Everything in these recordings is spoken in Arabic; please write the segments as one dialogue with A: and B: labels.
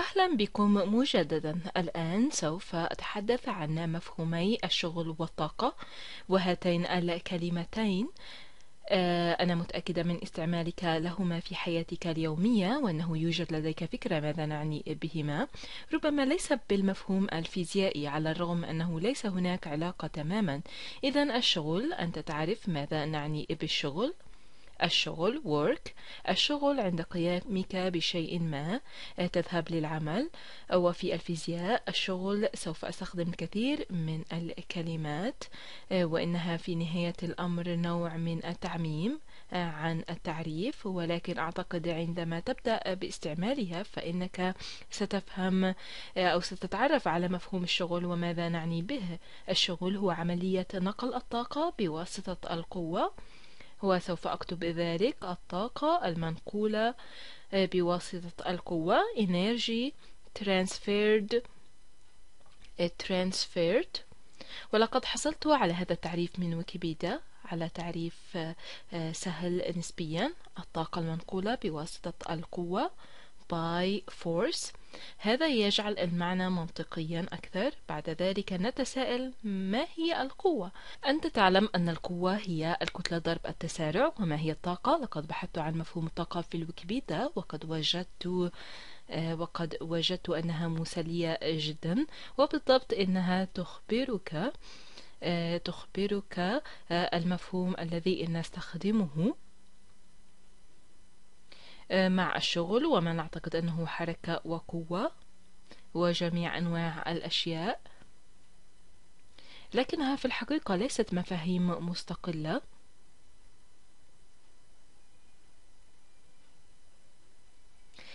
A: أهلا بكم مجددا الآن سوف أتحدث عن مفهومي الشغل والطاقة وهاتين الكلمتين آه، أنا متأكدة من استعمالك لهما في حياتك اليومية وأنه يوجد لديك فكرة ماذا نعني بهما ربما ليس بالمفهوم الفيزيائي على الرغم أنه ليس هناك علاقة تماما إذا الشغل أنت تعرف ماذا نعني بالشغل الشغل work الشغل عند قيامك بشيء ما آه، تذهب للعمل آه، وفي الفيزياء الشغل سوف أستخدم الكثير من الكلمات آه، وإنها في نهاية الأمر نوع من التعميم عن التعريف ولكن أعتقد عندما تبدأ باستعمالها فإنك ستفهم أو ستتعرف على مفهوم الشغل وماذا نعني به الشغل هو عملية نقل الطاقة بواسطة القوة وسوف أكتب ذلك الطاقة المنقولة آه، بواسطة القوة energy transferred آه، transferred ولقد حصلت على هذا التعريف من ويكيبيديا على تعريف آه، سهل نسبيا الطاقة المنقولة بواسطة القوة by force هذا يجعل المعنى منطقيا أكثر بعد ذلك نتساءل ما هي القوة؟ أنت تعلم أن القوة هي الكتلة ضرب التسارع وما هي الطاقة؟ لقد بحثت عن مفهوم الطاقة في الويكيبيديا وقد وجدت آه، وقد وجدت أنها مسلية جدا وبالضبط إنها تخبرك آه، تخبرك آه، المفهوم الذي نستخدمه آه، مع الشغل وما نعتقد أنه حركة وقوة وجميع أنواع الأشياء لكنها في الحقيقة ليست مفاهيم مستقلة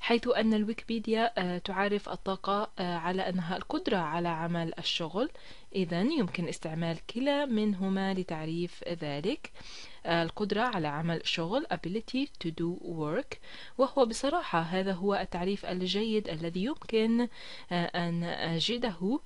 A: حيث أن الويكيبيديا آه، تعرف الطاقة آه، على أنها القدرة على عمل الشغل إذا يمكن استعمال كلا منهما لتعريف ذلك آه، القدرة على عمل الشغل ability to do work وهو بصراحة هذا هو التعريف الجيد الذي يمكن أن أجده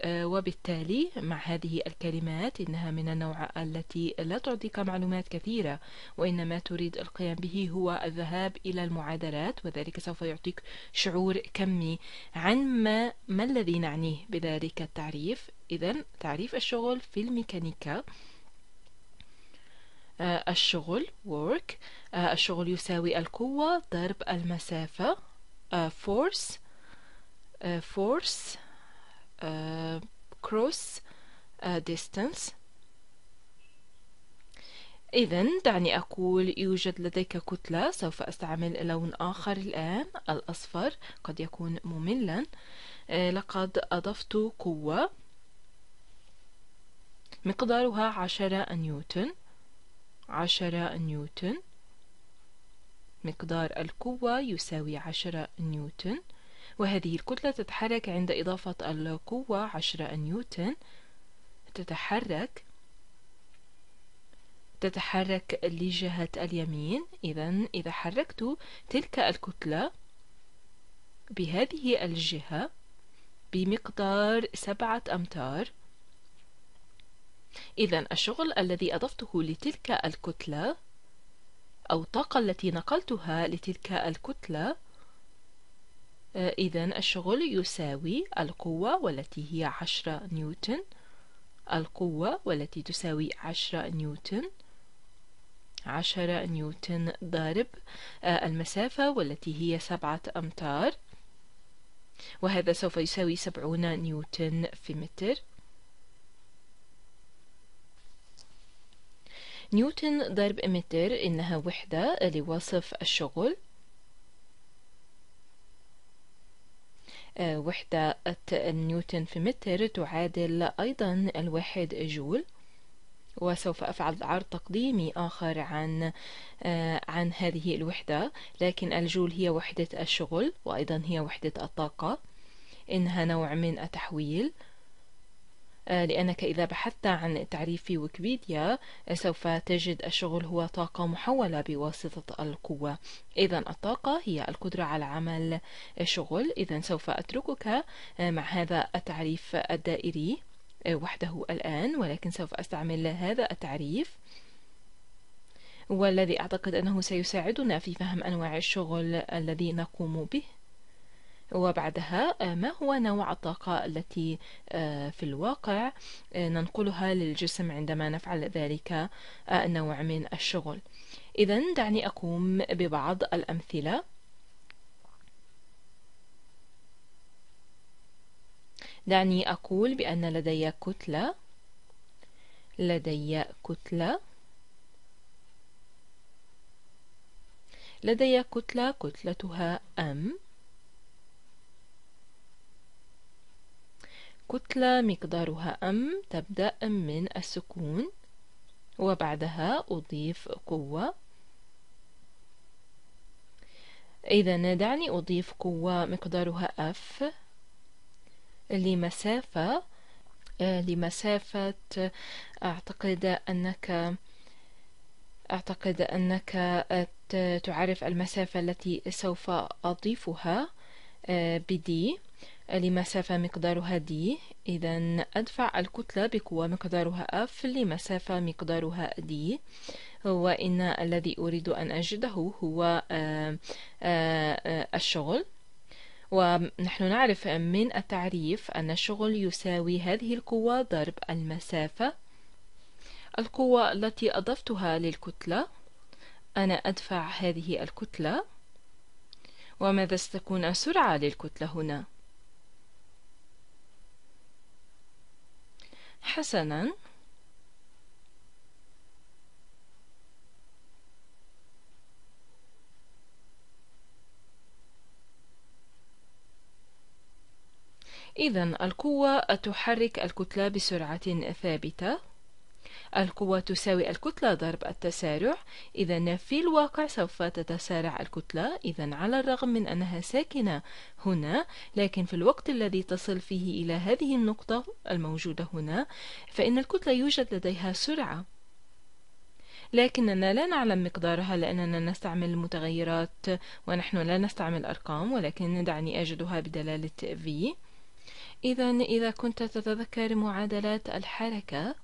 A: آه، وبالتالي مع هذه الكلمات إنها من النوع التي لا تعطيك معلومات كثيرة وإنما تريد القيام به هو الذهاب إلى المعادلات وذلك سوف يعطيك شعور كمي عن ما, ما الذي نعنيه بذلك التعريف إذا تعريف الشغل في الميكانيكا آه، الشغل work آه، الشغل يساوي القوة ضرب المسافة force force Uh, cross uh, distance إذا دعني أقول يوجد لديك كتلة سوف أستعمل لون آخر الآن الأصفر قد يكون مملا آه، لقد أضفت قوة مقدارها عشرة نيوتن عشرة نيوتن مقدار القوة يساوي عشرة نيوتن وهذه الكتلة تتحرك عند إضافة القوة 10 نيوتن تتحرك تتحرك لجهة اليمين إذا إذا حركت تلك الكتلة بهذه الجهة بمقدار سبعة أمتار إذا الشغل الذي أضفته لتلك الكتلة أو الطاقة التي نقلتها لتلك الكتلة آه، إذا الشغل يساوي القوة والتي هي عشرة نيوتن القوة والتي تساوي عشرة نيوتن عشرة نيوتن ضرب آه، المسافة والتي هي سبعة أمتار وهذا سوف يساوي سبعون نيوتن في متر نيوتن ضرب متر إنها وحدة لوصف الشغل آه، وحدة النيوتن في متر تعادل أيضا الواحد جول وسوف أفعل عرض تقديمي آخر عن آه، عن هذه الوحدة لكن الجول هي وحدة الشغل وأيضا هي وحدة الطاقة إنها نوع من التحويل آه، لأنك إذا بحثت عن تعريف في ويكيبيديا آه، سوف تجد الشغل هو طاقة محولة بواسطة القوة إذا الطاقة هي القدرة على عمل شغل إذا سوف أتركك آه، مع هذا التعريف الدائري وحده الآن ولكن سوف أستعمل هذا التعريف والذي أعتقد أنه سيساعدنا في فهم أنواع الشغل الذي نقوم به وبعدها آه، ما هو نوع الطاقة التي آه، في الواقع آه، ننقلها للجسم عندما نفعل ذلك النوع من الشغل إذا دعني أقوم ببعض الأمثلة دعني أقول بأن لدي كتلة لدي كتلة لدي كتلة كتلتها أم كتلة مقدارها أم تبدأ من السكون وبعدها أضيف قوة إذا دعني أضيف قوة مقدارها أف لمسافة آه، لمسافة أعتقد أنك أعتقد أنك آه، تعرف المسافة التي سوف أضيفها آه، بدي لمسافة مقدارها D إذا أدفع الكتلة بقوة مقدارها F لمسافة مقدارها D وإن الذي أريد أن أجده هو آه، آه، آه، الشغل ونحن نعرف من التعريف أن الشغل يساوي هذه القوة ضرب المسافة القوة التي أضفتها للكتلة أنا أدفع هذه الكتلة وماذا ستكون السرعة للكتلة هنا؟ حسنا إذا القوة تحرك الكتلة بسرعة ثابتة القوة تساوي الكتلة ضرب التسارع إذا في الواقع سوف تتسارع الكتلة إذا على الرغم من أنها ساكنة هنا لكن في الوقت الذي تصل فيه إلى هذه النقطة الموجودة هنا فإن الكتلة يوجد لديها سرعة لكننا لا نعلم مقدارها لأننا نستعمل متغيرات ونحن لا نستعمل أرقام ولكن دعني أجدها بدلالة v إذا إذا كنت تتذكر معادلات الحركة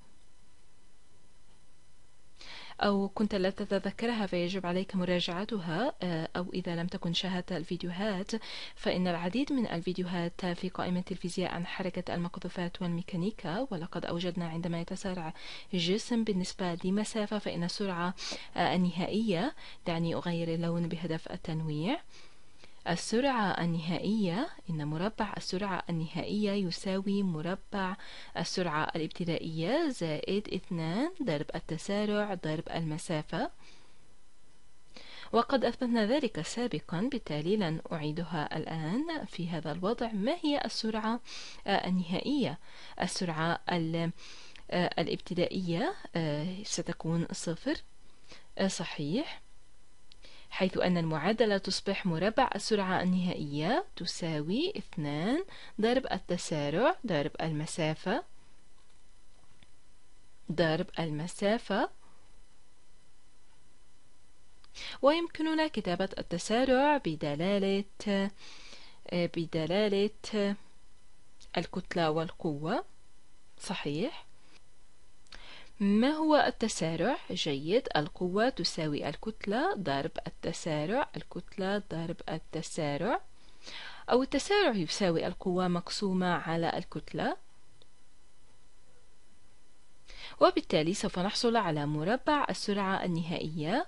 A: أو كنت لا تتذكرها فيجب عليك مراجعتها آه، أو إذا لم تكن شاهدت الفيديوهات فإن العديد من الفيديوهات في قائمة الفيزياء عن حركة المقذوفات والميكانيكا ولقد أوجدنا عندما يتسارع جسم بالنسبة لمسافة فإن السرعة آه، النهائية دعني أغير اللون بهدف التنويع السرعة النهائية إن مربع السرعة النهائية يساوي مربع السرعة الابتدائية زائد اثنان ضرب التسارع ضرب المسافة وقد أثبتنا ذلك سابقا بالتالي لن أعيدها الآن في هذا الوضع ما هي السرعة النهائية السرعة آه، الابتدائية آه، ستكون صفر آه، صحيح حيث أن المعادلة تصبح مربع السرعة النهائية تساوي 2 ضرب التسارع ضرب المسافة ضرب المسافة ويمكننا كتابة التسارع بدلالة بدلالة الكتلة والقوة صحيح ما هو التسارع؟ جيد القوة تساوي الكتلة ضرب التسارع الكتلة ضرب التسارع أو التسارع يساوي القوة مقسومة على الكتلة وبالتالي سوف نحصل على مربع السرعة النهائية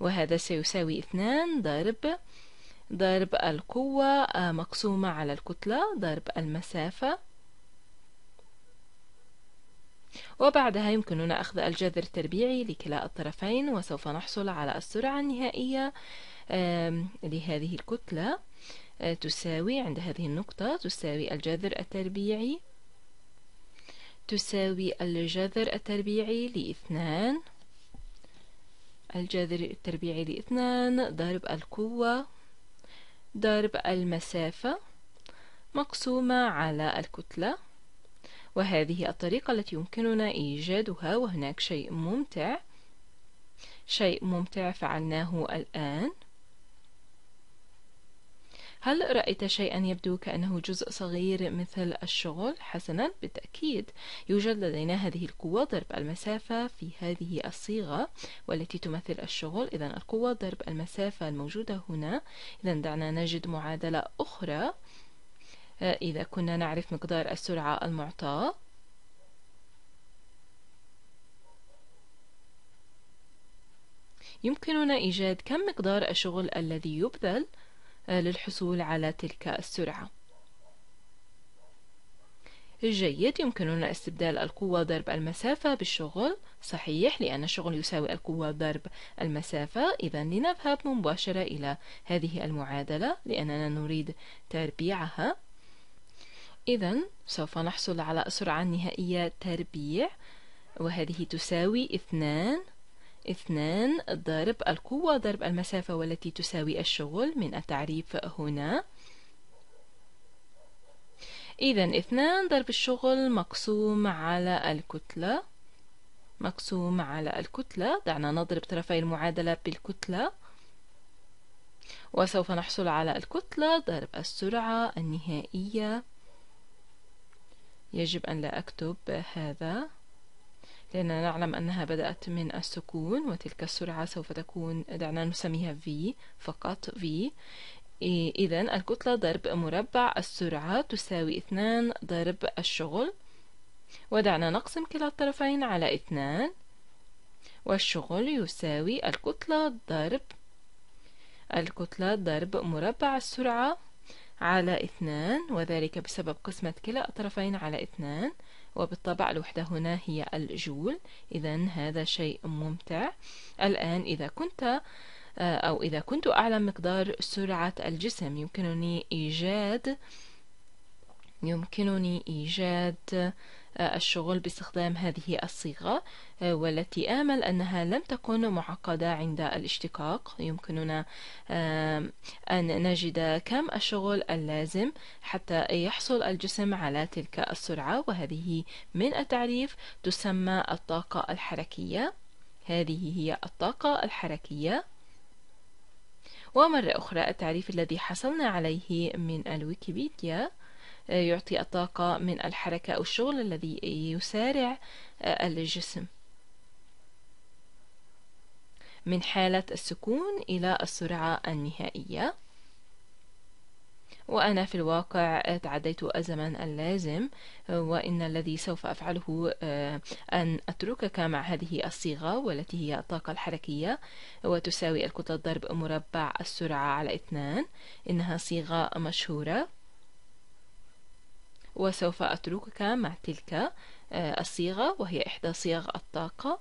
A: وهذا سيساوي 2 ضرب ضرب القوة آه، مقسومة على الكتلة ضرب المسافة وبعدها يمكننا أخذ الجذر التربيعي لكلا الطرفين وسوف نحصل على السرعة النهائية لهذه الكتلة آه، تساوي عند هذه النقطة تساوي الجذر التربيعي تساوي الجذر التربيعي لاثنان الجذر التربيعي لاثنان ضرب القوة ضرب المسافة مقسومة على الكتلة وهذه الطريقة التي يمكننا إيجادها وهناك شيء ممتع شيء ممتع فعلناه الآن هل رأيت شيئا يبدو كأنه جزء صغير مثل الشغل؟ حسنا بالتأكيد يوجد لدينا هذه القوة ضرب المسافة في هذه الصيغة والتي تمثل الشغل إذا القوة ضرب المسافة الموجودة هنا إذا دعنا نجد معادلة أخرى إذا كنا نعرف مقدار السرعة المعطاة يمكننا إيجاد كم مقدار الشغل الذي يبذل آه، للحصول على تلك السرعة جيد يمكننا استبدال القوة ضرب المسافة بالشغل صحيح لأن الشغل يساوي القوة ضرب المسافة إذا لنذهب مباشرة إلى هذه المعادلة لأننا نريد تربيعها إذا سوف نحصل على السرعة النهائية تربيع وهذه تساوي اثنان اثنان ضرب القوة ضرب المسافة والتي تساوي الشغل من التعريف هنا إذا اثنان ضرب الشغل مقسوم على الكتلة مقسوم على الكتلة دعنا نضرب طرفي المعادلة بالكتلة وسوف نحصل على الكتلة ضرب السرعة النهائية يجب أن لا أكتب هذا لأننا نعلم أنها بدأت من السكون وتلك السرعة سوف تكون دعنا نسميها V فقط V إذا الكتلة ضرب مربع السرعة تساوي اثنان ضرب الشغل ودعنا نقسم كلا الطرفين على اثنان والشغل يساوي الكتلة ضرب الكتلة ضرب مربع السرعة على اثنان وذلك بسبب قسمة كلا الطرفين على اثنان وبالطبع الوحدة هنا هي الجول إذا هذا شيء ممتع الآن إذا كنت آه، أو إذا كنت أعلم مقدار سرعة الجسم يمكنني إيجاد يمكنني إيجاد آه، الشغل باستخدام هذه الصيغة آه، والتي آمل أنها لم تكن معقدة عند الاشتقاق يمكننا آه، أن نجد كم الشغل اللازم حتى يحصل الجسم على تلك السرعة وهذه من التعريف تسمى الطاقة الحركية هذه هي الطاقة الحركية ومرة أخرى التعريف الذي حصلنا عليه من الويكيبيديا يعطي الطاقة من الحركة أو الشغل الذي يسارع آه، الجسم من حالة السكون إلى السرعة النهائية وأنا في الواقع آه، تعديت الزمن اللازم آه، وإن الذي سوف أفعله أن أتركك مع هذه الصيغة والتي هي الطاقة الحركية وتساوي الكتلة ضرب مربع السرعة على اثنان إنها صيغة مشهورة وسوف أتركك مع تلك آه، الصيغة وهي إحدى صيغ الطاقة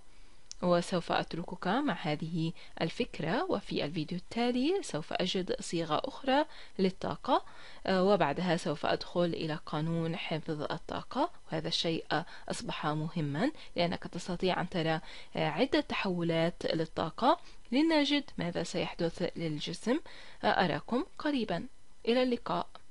A: وسوف أتركك مع هذه الفكرة وفي الفيديو التالي سوف أجد صيغة أخرى للطاقة آه، وبعدها سوف أدخل إلى قانون حفظ الطاقة وهذا الشيء آه، أصبح مهما لأنك تستطيع أن ترى عدة تحولات للطاقة لنجد ماذا سيحدث للجسم أراكم قريبا إلى اللقاء